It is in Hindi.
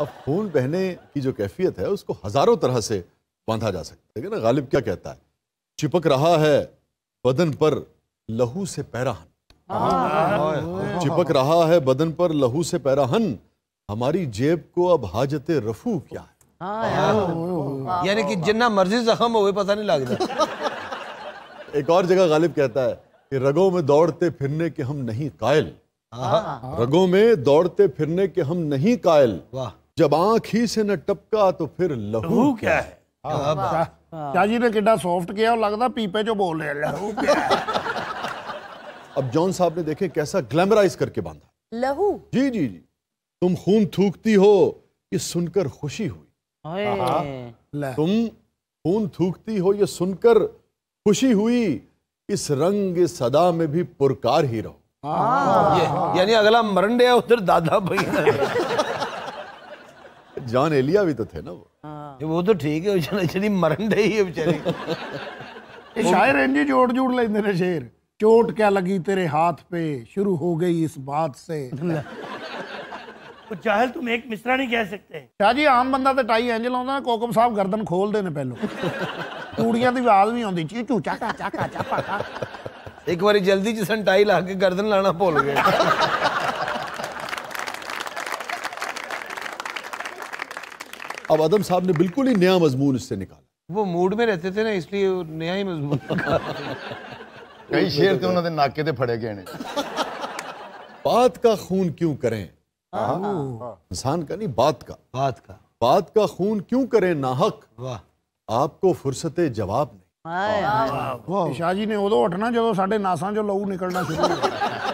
अब खून बहने की जो कैफियत है उसको हज़ारों तरह से बांधा जा सकता है ना गालिब क्या कहता है चिपक रहा है बदन पर लहू से पैराहन हाँ। चिपक रहा है बदन पर लहू से पैराहन हमारी जेब को अब हाजत रफू क्या है हाँ यानी कि जितना मर्जी जख्म हो पता नहीं लग रहा एक और जगह गालिब कहता है कि रगों में दौड़ते फिरने के हम नहीं कायल हाँ। रगों में दौड़ते फिरने के हम नहीं कायल वाह जब आंख ही से न टपका तो फिर लहू क्या है ਚਾਜੀ ਨੇ ਕਿੱਡਾ ਸੌਫਟ ਕਿਹਾ ਉਹ ਲੱਗਦਾ ਪੀਪੇ ਚੋਂ ਬੋਲ ਰਿਹਾ ਲਹੂ अब जॉन साहब ने देखे कैसा ग्लैमराइज करके बांधा लहू जी जी जी तुम खून थूकती हो ये सुनकर खुशी हुई तुम खून थूकती हो ये सुनकर खुशी हुई इस रंग इस सदा में भी पुरकार ही रहो हाँ। यानी अगला मरंडे उधर दादा भैया जान एलिया भी तो थे ना वो आ, हाँ। वो तो ठीक है मरण शायर इंजी जोड़ जोड़ लेंगे ने शेर चोट क्या लगी तेरे हाथ पे शुरू हो गई इस बात से चाहे तुम एक मिश्रा नहीं कह सकते शाह आम बंदा तो टाई इंज ला कोकम साहब गर्दन खोल देने पहलो कूड़िया की आवाज भी आती चीचू चाका चाका चाका एक बार जल्दी जिसन टाई ला के गर्दन लाना भूल गए अब आदम साहब ने बिल्कुल ही नया मजमून इससे निकाला वो मूड में रहते थे ना इसलिए नया ही मजमून कई शेर थे उन्होंने नाके ते फड़े गए बात का खून क्यों करें हाँ। हाँ। इंसान का नहीं बात का बात का बात का खून क्यों करें नाहक वाह आपको फुर्सत जवाब नहीं शाह जी ने उदो उठना जो साढ़े नासा चो लहू निकलना शुरू